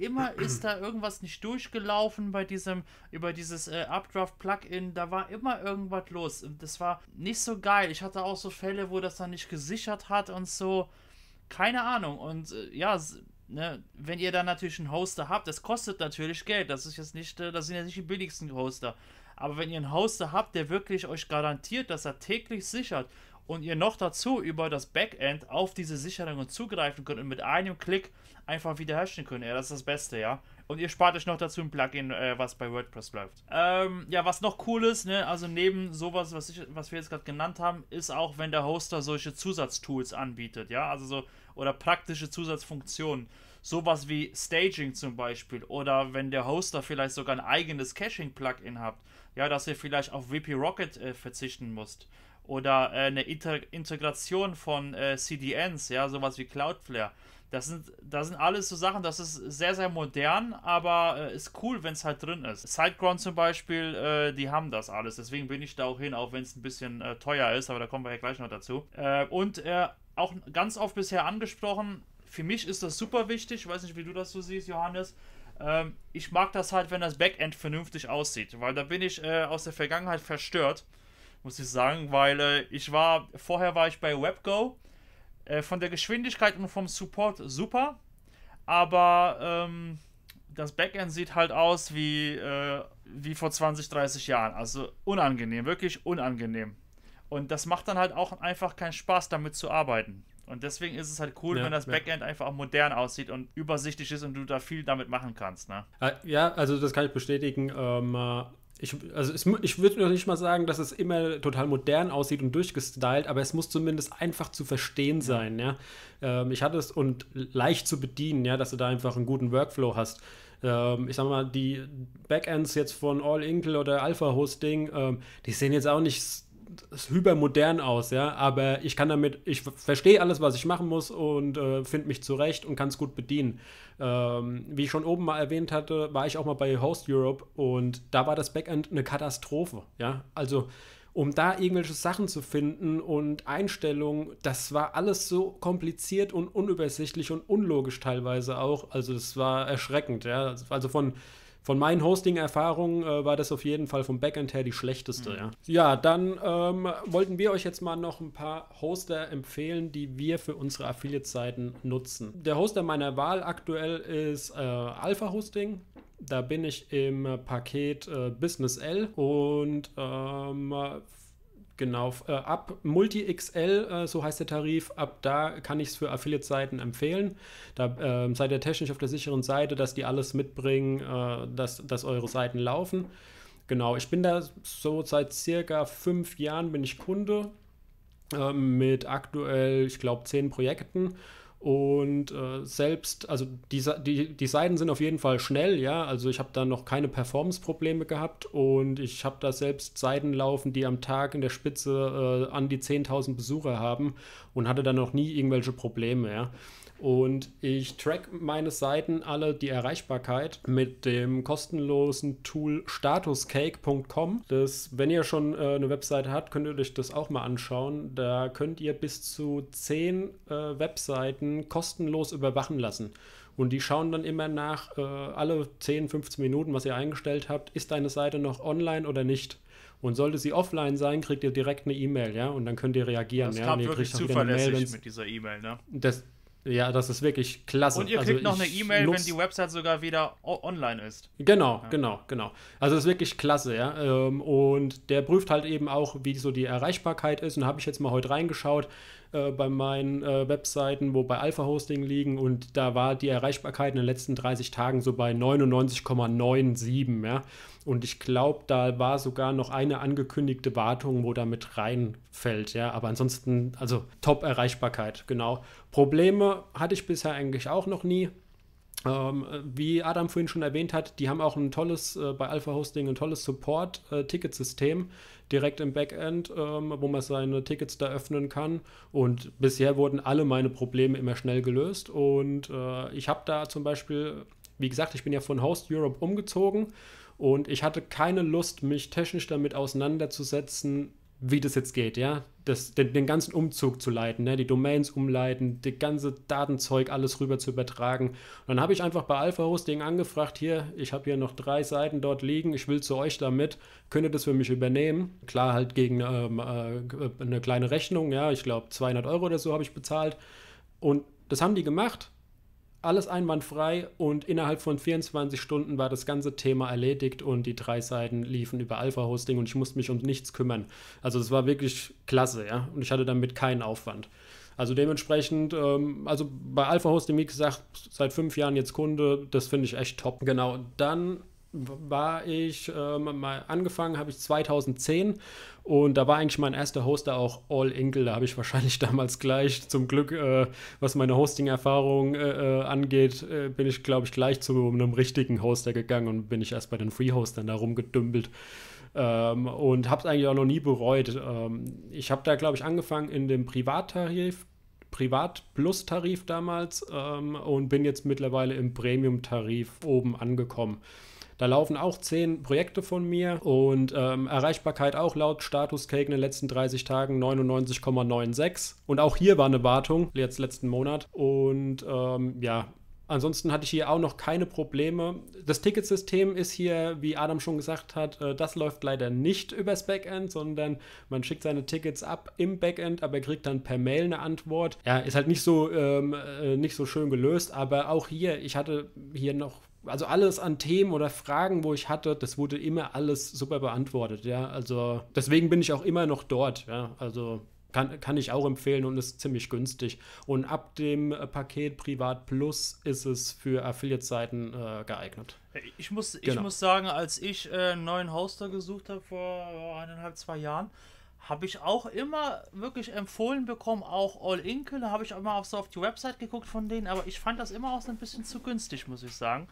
immer ist da irgendwas nicht durchgelaufen bei diesem, über dieses äh, Updraft-Plugin. Da war immer irgendwas los. Und das war nicht so geil. Ich hatte auch so Fälle, wo das dann nicht gesichert hat und so. Keine Ahnung. Und äh, ja, ne, wenn ihr dann natürlich einen Hoster habt, das kostet natürlich Geld. Das ist jetzt nicht, äh, das sind ja nicht die billigsten Hoster. Aber wenn ihr einen Hoster habt, der wirklich euch garantiert, dass er täglich sichert und ihr noch dazu über das Backend auf diese Sicherungen zugreifen könnt und mit einem Klick einfach wiederherstellen können. Ja, das ist das Beste, ja. Und ihr spart euch noch dazu ein Plugin, äh, was bei WordPress läuft. Ähm, ja, was noch cool ist, ne, also neben sowas, was, ich, was wir jetzt gerade genannt haben, ist auch, wenn der Hoster solche Zusatztools anbietet, ja, also so, oder praktische Zusatzfunktionen. Sowas wie Staging zum Beispiel oder wenn der Hoster vielleicht sogar ein eigenes Caching-Plugin habt, ja, dass ihr vielleicht auf VP Rocket äh, verzichten müsst oder äh, eine Inter Integration von äh, CDNs, ja, sowas wie Cloudflare das sind, das sind alles so Sachen, das ist sehr, sehr modern, aber äh, ist cool, wenn es halt drin ist. Sideground zum Beispiel, äh, die haben das alles. Deswegen bin ich da auch hin, auch wenn es ein bisschen äh, teuer ist, aber da kommen wir ja gleich noch dazu. Äh, und äh, auch ganz oft bisher angesprochen, für mich ist das super wichtig. Ich weiß nicht, wie du das so siehst, Johannes ähm, ich mag das halt, wenn das Backend vernünftig aussieht, weil da bin ich äh, aus der Vergangenheit verstört, muss ich sagen, weil äh, ich war, vorher war ich bei WebGo äh, von der Geschwindigkeit und vom Support super, aber ähm, das Backend sieht halt aus wie, äh, wie vor 20, 30 Jahren. Also unangenehm, wirklich unangenehm. Und das macht dann halt auch einfach keinen Spaß, damit zu arbeiten. Und deswegen ist es halt cool, ja, wenn das Backend ja. einfach modern aussieht und übersichtlich ist und du da viel damit machen kannst. Ne? Äh, ja, also das kann ich bestätigen. Ähm, äh, ich, also es, ich würde noch nicht mal sagen, dass es immer total modern aussieht und durchgestylt, aber es muss zumindest einfach zu verstehen sein, ja. Ähm, ich hatte es und leicht zu bedienen, ja, dass du da einfach einen guten Workflow hast. Ähm, ich sag mal, die Backends jetzt von All Inkle oder Alpha Hosting, ähm, die sehen jetzt auch nicht hypermodern aus, ja, aber ich kann damit, ich verstehe alles, was ich machen muss und äh, finde mich zurecht und kann es gut bedienen. Ähm, wie ich schon oben mal erwähnt hatte, war ich auch mal bei Host Europe und da war das Backend eine Katastrophe, ja, also um da irgendwelche Sachen zu finden und Einstellungen, das war alles so kompliziert und unübersichtlich und unlogisch teilweise auch, also es war erschreckend, ja, also von von meinen Hosting-Erfahrungen äh, war das auf jeden Fall vom Backend her die schlechteste. Mhm. Ja. ja, dann ähm, wollten wir euch jetzt mal noch ein paar Hoster empfehlen, die wir für unsere Affiliate-Seiten nutzen. Der Hoster meiner Wahl aktuell ist äh, Alpha Hosting. Da bin ich im Paket äh, Business L und ähm, Genau, äh, ab Multi XL, äh, so heißt der Tarif, ab da kann ich es für Affiliate-Seiten empfehlen. Da äh, seid ihr technisch auf der sicheren Seite, dass die alles mitbringen, äh, dass, dass eure Seiten laufen. Genau, ich bin da so seit circa fünf Jahren bin ich Kunde ähm, mit aktuell, ich glaube, zehn Projekten und äh, selbst, also die, die, die Seiten sind auf jeden Fall schnell, ja. Also ich habe da noch keine Performance-Probleme gehabt und ich habe da selbst Seiten laufen, die am Tag in der Spitze äh, an die 10.000 Besucher haben und hatte da noch nie irgendwelche Probleme, ja. Und ich track meine Seiten alle die Erreichbarkeit mit dem kostenlosen Tool statuscake.com. Das, wenn ihr schon äh, eine Webseite habt, könnt ihr euch das auch mal anschauen. Da könnt ihr bis zu zehn äh, Webseiten kostenlos überwachen lassen. Und die schauen dann immer nach, äh, alle 10, 15 Minuten, was ihr eingestellt habt, ist deine Seite noch online oder nicht. Und sollte sie offline sein, kriegt ihr direkt eine E-Mail, ja, und dann könnt ihr reagieren. Das ja? klappt wirklich zuverlässig Mail, mit dieser E-Mail, ne? Das, ja, das ist wirklich klasse. Und ihr also kriegt also noch eine E-Mail, wenn die Website sogar wieder online ist. Genau, ja. genau, genau. Also das ist wirklich klasse, ja. Ähm, und der prüft halt eben auch, wie so die Erreichbarkeit ist. Und da habe ich jetzt mal heute reingeschaut äh, bei meinen äh, Webseiten, wo bei Alpha Hosting liegen. Und da war die Erreichbarkeit in den letzten 30 Tagen so bei 99,97, ja. Und ich glaube, da war sogar noch eine angekündigte Wartung, wo da mit reinfällt. Ja, aber ansonsten, also Top-Erreichbarkeit, genau. Probleme hatte ich bisher eigentlich auch noch nie. Ähm, wie Adam vorhin schon erwähnt hat, die haben auch ein tolles, äh, bei Alpha Hosting ein tolles Support-Ticketsystem äh, direkt im Backend, ähm, wo man seine Tickets da öffnen kann. Und bisher wurden alle meine Probleme immer schnell gelöst. Und äh, ich habe da zum Beispiel, wie gesagt, ich bin ja von Host Europe umgezogen und ich hatte keine Lust, mich technisch damit auseinanderzusetzen, wie das jetzt geht, ja. Das, den, den ganzen Umzug zu leiten, ne? die Domains umleiten, das ganze Datenzeug alles rüber zu übertragen. Und dann habe ich einfach bei Alpha Hosting angefragt, hier, ich habe hier noch drei Seiten dort liegen, ich will zu euch damit, könnt ihr das für mich übernehmen? Klar, halt gegen ähm, äh, eine kleine Rechnung, ja, ich glaube 200 Euro oder so habe ich bezahlt. Und das haben die gemacht alles einwandfrei und innerhalb von 24 Stunden war das ganze Thema erledigt und die drei Seiten liefen über Alpha Hosting und ich musste mich um nichts kümmern. Also das war wirklich klasse, ja. Und ich hatte damit keinen Aufwand. Also dementsprechend, ähm, also bei Alpha Hosting, wie gesagt, seit fünf Jahren jetzt Kunde, das finde ich echt top. Genau, dann war ich, ähm, mal angefangen habe ich 2010 und da war eigentlich mein erster Hoster auch All Inkle. Da habe ich wahrscheinlich damals gleich, zum Glück, äh, was meine Hosting-Erfahrung äh, äh angeht, äh, bin ich, glaube ich, gleich zu einem richtigen Hoster gegangen und bin ich erst bei den Free-Hostern da rumgedümpelt. Ähm, und habe es eigentlich auch noch nie bereut. Ähm, ich habe da, glaube ich, angefangen in dem Privattarif, Privat-Plus-Tarif damals ähm, und bin jetzt mittlerweile im Premium-Tarif oben angekommen. Da laufen auch zehn Projekte von mir und ähm, Erreichbarkeit auch laut Status Cake in den letzten 30 Tagen 99,96. Und auch hier war eine Wartung, jetzt letzten Monat. Und ähm, ja, Ansonsten hatte ich hier auch noch keine Probleme. Das Ticketsystem ist hier, wie Adam schon gesagt hat, äh, das läuft leider nicht übers Backend, sondern man schickt seine Tickets ab im Backend, aber kriegt dann per Mail eine Antwort. Ja, ist halt nicht so, ähm, äh, nicht so schön gelöst, aber auch hier, ich hatte hier noch also alles an Themen oder Fragen, wo ich hatte, das wurde immer alles super beantwortet, ja. Also deswegen bin ich auch immer noch dort, ja. Also kann, kann ich auch empfehlen und ist ziemlich günstig. Und ab dem äh, Paket Privat Plus ist es für Affiliate-Seiten äh, geeignet. Ich muss, ich genau. muss sagen, als ich äh, einen neuen Hoster gesucht habe vor oh, eineinhalb, zwei Jahren, habe ich auch immer wirklich empfohlen bekommen, auch All Inkle, habe ich auch immer auf, so auf die Website geguckt von denen, aber ich fand das immer auch so ein bisschen zu günstig, muss ich sagen.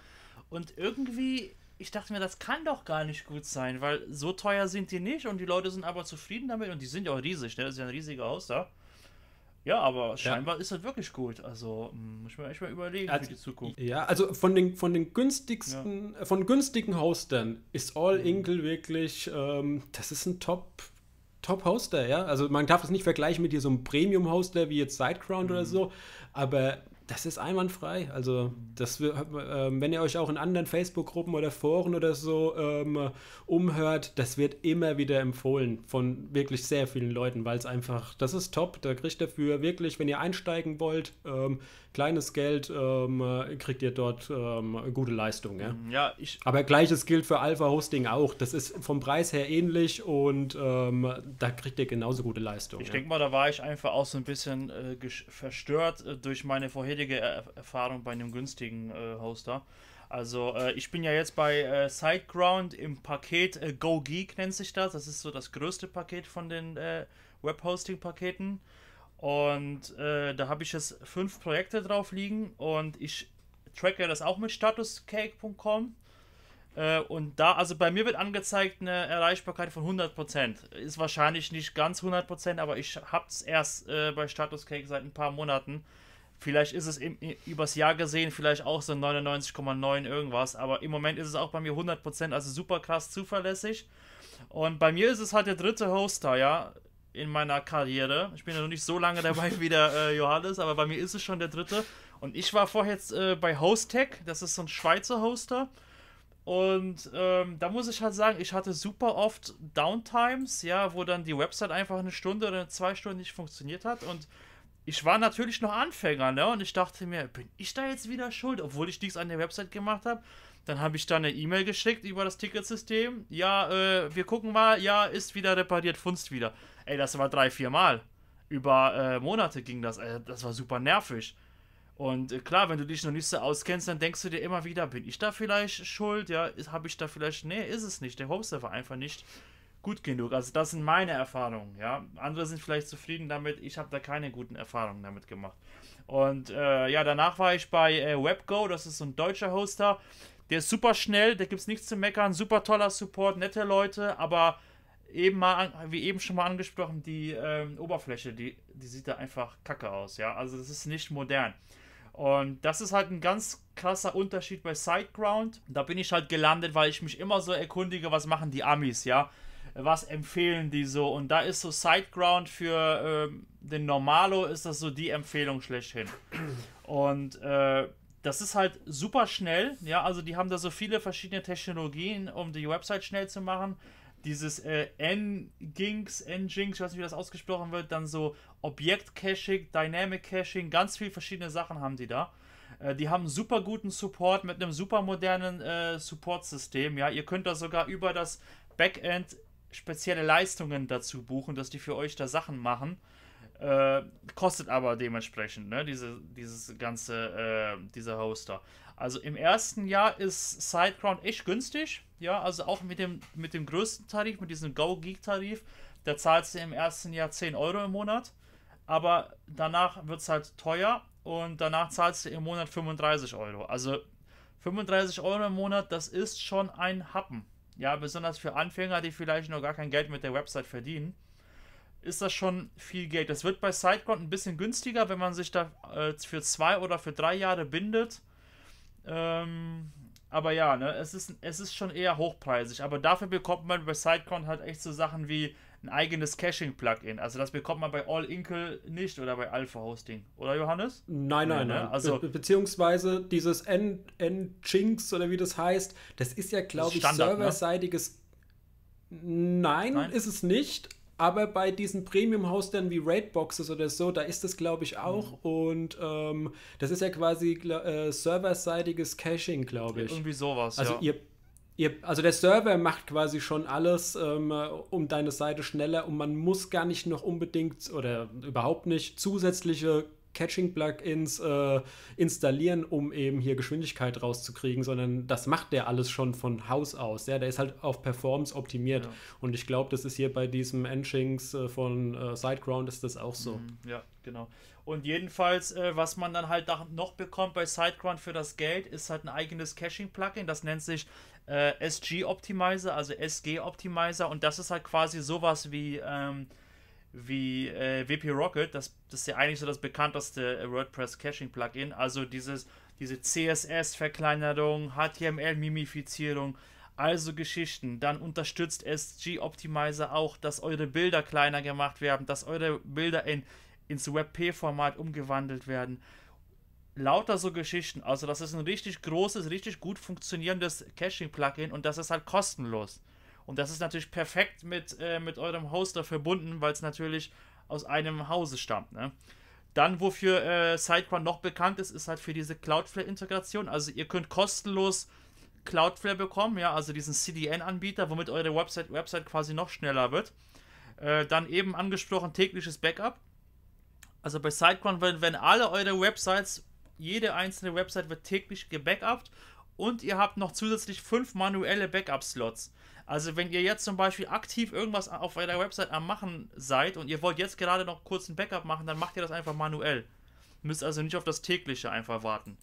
Und irgendwie, ich dachte mir, das kann doch gar nicht gut sein, weil so teuer sind die nicht und die Leute sind aber zufrieden damit und die sind ja auch riesig, ne? Das ist ja ein riesiger Haus da. Ja, aber scheinbar ja. ist das wirklich gut. Also hm, muss ich mir echt mal überlegen also, für die Zukunft. Ja, also von den, von den günstigsten, ja. Äh, von günstigen Hostern ist All mhm. Ingle wirklich, ähm, das ist ein Top, Top-Hoster, ja. Also man darf es nicht vergleichen mit hier so einem Premium-Hoster wie jetzt Sideground mhm. oder so, aber das ist einwandfrei. Also, das, ähm, wenn ihr euch auch in anderen Facebook-Gruppen oder Foren oder so ähm, umhört, das wird immer wieder empfohlen von wirklich sehr vielen Leuten, weil es einfach, das ist top. Da kriegt dafür wirklich, wenn ihr einsteigen wollt, ähm, kleines Geld ähm, äh, kriegt ihr dort ähm, gute Leistung. Ja? ja, ich. Aber gleiches gilt für Alpha Hosting auch. Das ist vom Preis her ähnlich und ähm, da kriegt ihr genauso gute Leistung. Ich ja? denke mal, da war ich einfach auch so ein bisschen äh, verstört äh, durch meine vorherige er Erfahrung bei einem günstigen äh, Hoster. Also äh, ich bin ja jetzt bei äh, Sideground im Paket äh, GoGeek nennt sich das. Das ist so das größte Paket von den Webhosting-Paketen. Und äh, da habe ich jetzt fünf Projekte drauf liegen und ich tracke das auch mit statuscake.com. Äh, und da, also bei mir wird angezeigt eine Erreichbarkeit von 100%. Ist wahrscheinlich nicht ganz 100%, aber ich habe es erst äh, bei Statuscake seit ein paar Monaten. Vielleicht ist es im, übers Jahr gesehen, vielleicht auch so 99,9 irgendwas, aber im Moment ist es auch bei mir 100%, also super krass zuverlässig. Und bei mir ist es halt der dritte Hoster, ja in meiner Karriere. Ich bin ja noch nicht so lange dabei wie der äh, Johannes, aber bei mir ist es schon der dritte. Und ich war vorher jetzt äh, bei Hostech, das ist so ein Schweizer Hoster. Und ähm, da muss ich halt sagen, ich hatte super oft Downtimes, ja, wo dann die Website einfach eine Stunde oder zwei Stunden nicht funktioniert hat. Und ich war natürlich noch Anfänger, ne? Und ich dachte mir, bin ich da jetzt wieder schuld, obwohl ich nichts an der Website gemacht habe? Dann habe ich da eine E-Mail geschickt über das Ticketsystem. Ja, äh, wir gucken mal. Ja, ist wieder repariert, funzt wieder. Ey, das war drei, vier Mal. Über äh, Monate ging das. Äh, das war super nervig. Und äh, klar, wenn du dich noch nicht so auskennst, dann denkst du dir immer wieder, bin ich da vielleicht schuld? Ja, habe ich da vielleicht. Nee, ist es nicht. Der Hoster war einfach nicht gut genug. Also, das sind meine Erfahrungen. Ja, andere sind vielleicht zufrieden damit. Ich habe da keine guten Erfahrungen damit gemacht. Und äh, ja, danach war ich bei äh, WebGo, das ist so ein deutscher Hoster. Der ist super schnell, da gibt es nichts zu meckern, super toller Support, nette Leute, aber eben mal, wie eben schon mal angesprochen, die ähm, Oberfläche, die, die sieht da einfach kacke aus, ja. Also das ist nicht modern. Und das ist halt ein ganz krasser Unterschied bei Sideground. Da bin ich halt gelandet, weil ich mich immer so erkundige, was machen die Amis, ja was empfehlen die so? Und da ist so Sideground für ähm, den Normalo, ist das so die Empfehlung schlechthin. Und äh, das ist halt super schnell, ja, also die haben da so viele verschiedene Technologien, um die Website schnell zu machen. Dieses äh, Nginx, Nginx, ich weiß nicht, wie das ausgesprochen wird, dann so Objekt-Caching, Dynamic-Caching, ganz viele verschiedene Sachen haben die da. Äh, die haben super guten Support mit einem super modernen äh, Support-System, ja. Ihr könnt da sogar über das Backend spezielle Leistungen dazu buchen, dass die für euch da Sachen machen. Äh, kostet aber dementsprechend, ne, diese, dieses ganze, äh, dieser Hoster. Also im ersten Jahr ist Sideground echt günstig, ja, also auch mit dem, mit dem größten Tarif, mit diesem Go-Geek-Tarif, da zahlst du im ersten Jahr 10 Euro im Monat, aber danach wird es halt teuer und danach zahlst du im Monat 35 Euro. Also 35 Euro im Monat, das ist schon ein Happen ja, besonders für Anfänger, die vielleicht noch gar kein Geld mit der Website verdienen, ist das schon viel Geld. Das wird bei SiteGround ein bisschen günstiger, wenn man sich da äh, für zwei oder für drei Jahre bindet. Ähm, aber ja, ne, es, ist, es ist schon eher hochpreisig. Aber dafür bekommt man bei SiteGround halt echt so Sachen wie ein eigenes Caching-Plugin. Also das bekommt man bei All Inkle nicht oder bei Alpha Hosting. Oder Johannes? Nein, nein, nein. Ne? nein. Also Be beziehungsweise dieses n jinx oder wie das heißt, das ist ja, glaube ich, ne? serverseitiges. Ne? Nein, nein, ist es nicht. Aber bei diesen Premium-Hostern wie Raidboxes oder so, da ist das, glaube ich, auch. Mhm. Und ähm, das ist ja quasi äh, serverseitiges Caching, glaube ich. Irgendwie sowas. Also ja. ihr Ihr, also der Server macht quasi schon alles ähm, um deine Seite schneller und man muss gar nicht noch unbedingt oder überhaupt nicht zusätzliche Catching-Plugins äh, installieren, um eben hier Geschwindigkeit rauszukriegen, sondern das macht der alles schon von Haus aus. Ja, der ist halt auf Performance optimiert. Ja. Und ich glaube, das ist hier bei diesem Engines äh, von äh, Sideground ist das auch so. Mhm, ja, genau. Und jedenfalls, äh, was man dann halt noch bekommt bei Sideground für das Geld, ist halt ein eigenes Caching-Plugin, das nennt sich äh, SG-Optimizer, also SG-Optimizer und das ist halt quasi sowas wie, ähm, wie äh, WP Rocket, das, das ist ja eigentlich so das bekannteste äh, WordPress-Caching-Plugin, also dieses, diese CSS-Verkleinerung, HTML-Mimifizierung, also Geschichten. Dann unterstützt SG-Optimizer auch, dass eure Bilder kleiner gemacht werden, dass eure Bilder in, ins WebP-Format umgewandelt werden lauter so Geschichten. Also, das ist ein richtig großes, richtig gut funktionierendes Caching-Plugin und das ist halt kostenlos. Und das ist natürlich perfekt mit, äh, mit eurem Hoster verbunden, weil es natürlich aus einem Hause stammt. Ne? Dann, wofür äh, SiteGround noch bekannt ist, ist halt für diese Cloudflare-Integration. Also, ihr könnt kostenlos Cloudflare bekommen, ja, also diesen CDN-Anbieter, womit eure Website, Website quasi noch schneller wird. Äh, dann eben angesprochen tägliches Backup. Also bei SiteGround, wenn, wenn alle eure Websites jede einzelne Website wird täglich gebackupt und ihr habt noch zusätzlich fünf manuelle Backup-Slots. Also wenn ihr jetzt zum Beispiel aktiv irgendwas auf eurer Website am machen seid und ihr wollt jetzt gerade noch kurz ein Backup machen, dann macht ihr das einfach manuell. Müsst also nicht auf das tägliche einfach warten.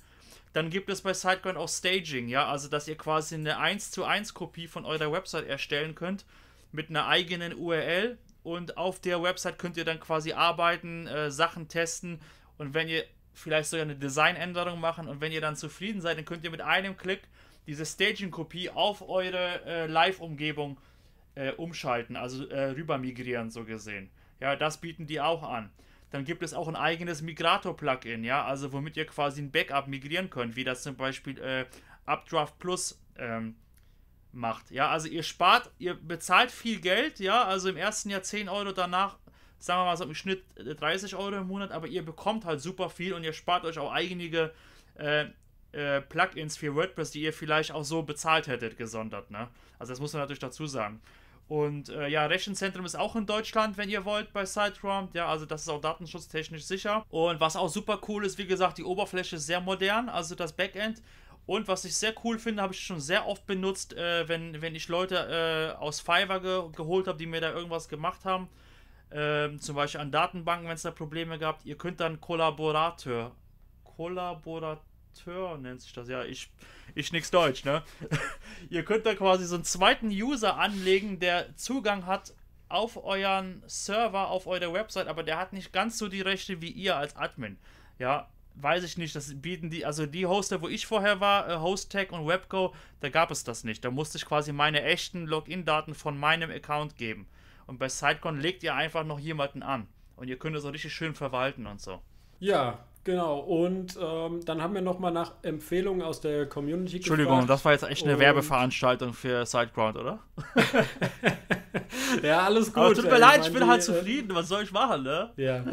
Dann gibt es bei SiteGround auch Staging, ja, also dass ihr quasi eine 1 zu 1 Kopie von eurer Website erstellen könnt mit einer eigenen URL und auf der Website könnt ihr dann quasi arbeiten, äh, Sachen testen und wenn ihr vielleicht sogar eine Designänderung machen und wenn ihr dann zufrieden seid, dann könnt ihr mit einem Klick diese Staging-Kopie auf eure äh, Live-Umgebung äh, umschalten, also äh, rüber migrieren so gesehen. Ja, das bieten die auch an. Dann gibt es auch ein eigenes Migrator-Plugin, ja, also womit ihr quasi ein Backup migrieren könnt, wie das zum Beispiel äh, Updraft Plus ähm, macht. Ja, also ihr spart, ihr bezahlt viel Geld, ja, also im ersten Jahr 10 Euro, danach sagen wir mal so im Schnitt 30 äh, Euro im Monat, aber ihr bekommt halt super viel und ihr spart euch auch einige äh, äh, Plugins für WordPress, die ihr vielleicht auch so bezahlt hättet, gesondert. Ne? Also das muss man natürlich dazu sagen. Und äh, ja, Rechenzentrum ist auch in Deutschland, wenn ihr wollt, bei SiteGround. Ja, also das ist auch datenschutztechnisch sicher. Und was auch super cool ist, wie gesagt, die Oberfläche ist sehr modern, also das Backend. Und was ich sehr cool finde, habe ich schon sehr oft benutzt, äh, wenn, wenn ich Leute äh, aus Fiverr ge geholt habe, die mir da irgendwas gemacht haben ähm, zum Beispiel an Datenbanken, wenn es da Probleme gab. Ihr könnt dann Kollaborateur, Kollaborateur nennt sich das, ja, ich, ich nix Deutsch, ne? ihr könnt da quasi so einen zweiten User anlegen, der Zugang hat auf euren Server, auf eure Website, aber der hat nicht ganz so die Rechte wie ihr als Admin. Ja, weiß ich nicht, das bieten die, also die Hoster, wo ich vorher war, äh, Hosttech und Webco, da gab es das nicht. Da musste ich quasi meine echten Login-Daten von meinem Account geben. Und bei Sidecon legt ihr einfach noch jemanden an. Und ihr könnt es so richtig schön verwalten und so. Ja, genau. Und ähm, dann haben wir nochmal nach Empfehlungen aus der Community Entschuldigung, gefragt. das war jetzt echt eine und Werbeveranstaltung für Sideground, oder? ja, alles gut. Aber tut mir äh, leid, ich, bin halt die, halt zufrieden. Was soll ich machen, ne? Ja.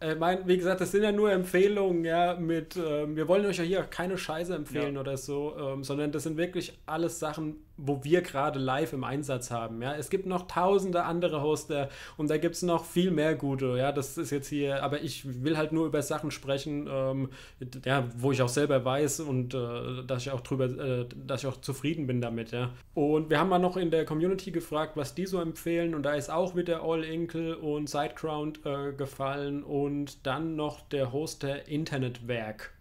Äh, mein, wie gesagt, das sind ja nur Empfehlungen, ja, mit, ähm, wir wollen euch ja hier keine Scheiße empfehlen ja. oder so, ähm, sondern das sind wirklich alles Sachen, wo wir gerade live im Einsatz haben. Ja, es gibt noch tausende andere Hoster und da gibt es noch viel mehr gute. Ja, das ist jetzt hier, aber ich will halt nur über Sachen sprechen, ähm, ja, wo ich auch selber weiß und äh, dass ich auch drüber, äh, dass ich auch zufrieden bin damit. Ja, und wir haben mal noch in der Community gefragt, was die so empfehlen und da ist auch wieder All Inkle und Sideground äh, gefallen und dann noch der Hoster Internetwerk.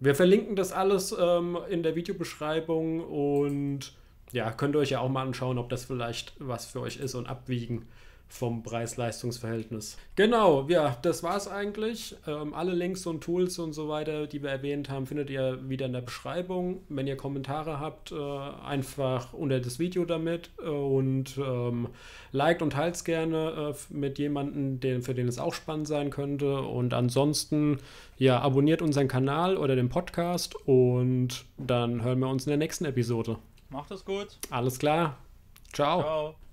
Wir verlinken das alles ähm, in der Videobeschreibung und ja, könnt ihr euch ja auch mal anschauen, ob das vielleicht was für euch ist und abwiegen vom Preis-Leistungs-Verhältnis. Genau, ja, das war es eigentlich. Ähm, alle Links und Tools und so weiter, die wir erwähnt haben, findet ihr wieder in der Beschreibung. Wenn ihr Kommentare habt, äh, einfach unter das Video damit und ähm, liked und teilt es gerne äh, mit jemandem, den, für den es auch spannend sein könnte. Und ansonsten, ja, abonniert unseren Kanal oder den Podcast und dann hören wir uns in der nächsten Episode. Macht es gut. Alles klar. Ciao. Ciao.